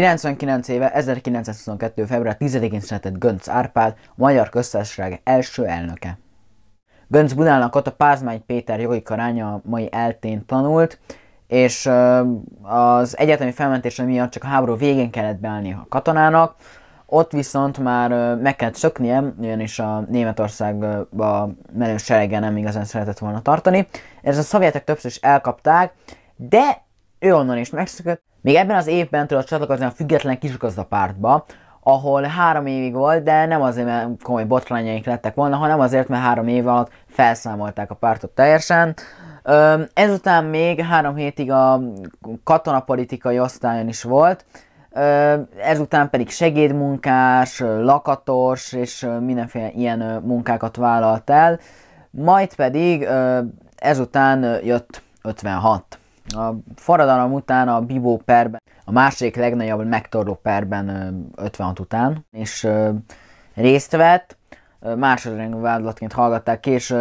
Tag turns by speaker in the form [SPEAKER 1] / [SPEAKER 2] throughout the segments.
[SPEAKER 1] 99 éve 1922. február 10-én született Gönc Árpád, a Magyar Köztársaság első elnöke. Gönc ott a Pázmány Péter jogi karánya a mai eltén tanult, és az egyetemi felmentése miatt csak a háború végén kellett beállni a katonának, ott viszont már meg kellett szöknie, ugyanis a Németországba menő serege nem igazán szeretett volna tartani. Ez a szovjetek többször is elkapták, de ő onnan is megszökött, még ebben az évben tudott csatlakozni a független pártba, ahol három évig volt, de nem azért, mert komoly botrányaink lettek volna, hanem azért, mert három év alatt felszámolták a pártot teljesen. Ezután még három hétig a katonapolitikai osztályon is volt, ezután pedig segédmunkás, lakatos és mindenféle ilyen munkákat vállalt el, majd pedig ezután jött 56. A forradalom után a Bibó perben, a második legnagyobb megtorló perben 56 után, és részt vett, másodrendű vádlatként hallgatták ki, és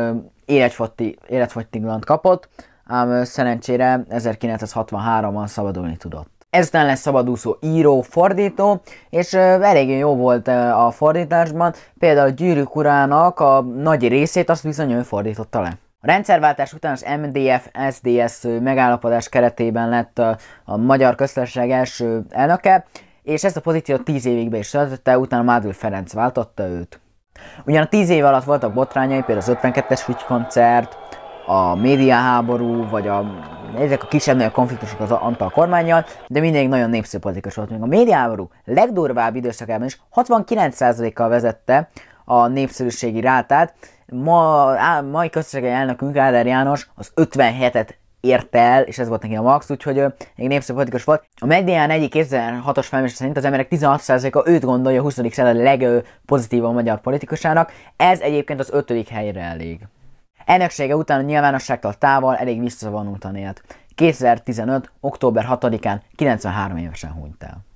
[SPEAKER 1] életfogytiglant kapott, ám szerencsére 1963-ban szabadulni tudott. Ezután lesz szabadúszó író, fordító, és eléggé jó volt a fordításban, például Gyűrűk urának a nagy részét azt bizony ő fordította le. A rendszerváltás után az mdf SDS megállapodás keretében lett a, a Magyar Köztársaság első elnöke, és ezt a pozíciót 10 évig be is töltötte, utána Mádül Ferenc váltotta őt. Ugyan a 10 év alatt voltak botrányai, például az 52-es koncert, a médiaháború, vagy a, ezek a kisebb nagyobb konfliktusok az Antal kormányjal, de mindig nagyon népszerű politikus volt. Még a médiaháború legdurvább időszakában is 69%-kal vezette a népszerűségi rátát. Ma, á, mai köztességi elnökünk Áder János az 57-et érte el, és ez volt neki a max, úgyhogy még egy népszerű politikus volt. A medián egyik 2006-os felmérés szerint az emberek 16%-a őt gondolja a 20. század legpozitívabb magyar politikusának, ez egyébként az 5. helyre elég. Elnöksége után a nyilvánosságtól távol elég visszavonultan élt. 2015. október 6-án 93 évesen hunyt el.